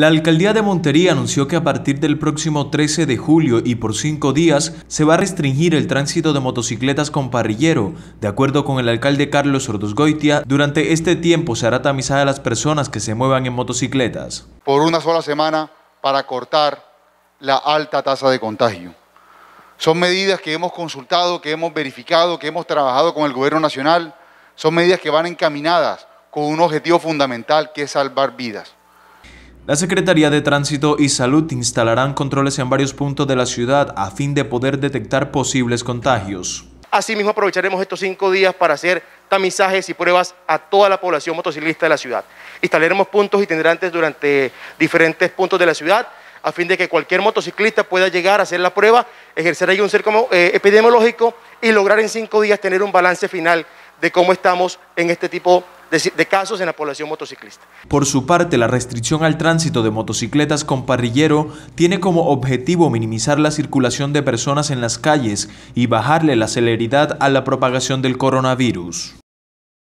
La alcaldía de Montería anunció que a partir del próximo 13 de julio y por cinco días se va a restringir el tránsito de motocicletas con parrillero. De acuerdo con el alcalde Carlos Ordosgoitia, durante este tiempo se hará tamizada a las personas que se muevan en motocicletas. Por una sola semana para cortar la alta tasa de contagio. Son medidas que hemos consultado, que hemos verificado, que hemos trabajado con el gobierno nacional. Son medidas que van encaminadas con un objetivo fundamental que es salvar vidas. La Secretaría de Tránsito y Salud instalarán controles en varios puntos de la ciudad a fin de poder detectar posibles contagios. Asimismo, aprovecharemos estos cinco días para hacer tamizajes y pruebas a toda la población motociclista de la ciudad. Instalaremos puntos itinerantes durante diferentes puntos de la ciudad a fin de que cualquier motociclista pueda llegar a hacer la prueba, ejercer ahí un cerco eh, epidemiológico y lograr en cinco días tener un balance final de cómo estamos en este tipo de, casos en la población motociclista. Por su parte, la restricción al tránsito de motocicletas con parrillero tiene como objetivo minimizar la circulación de personas en las calles y bajarle la celeridad a la propagación del coronavirus.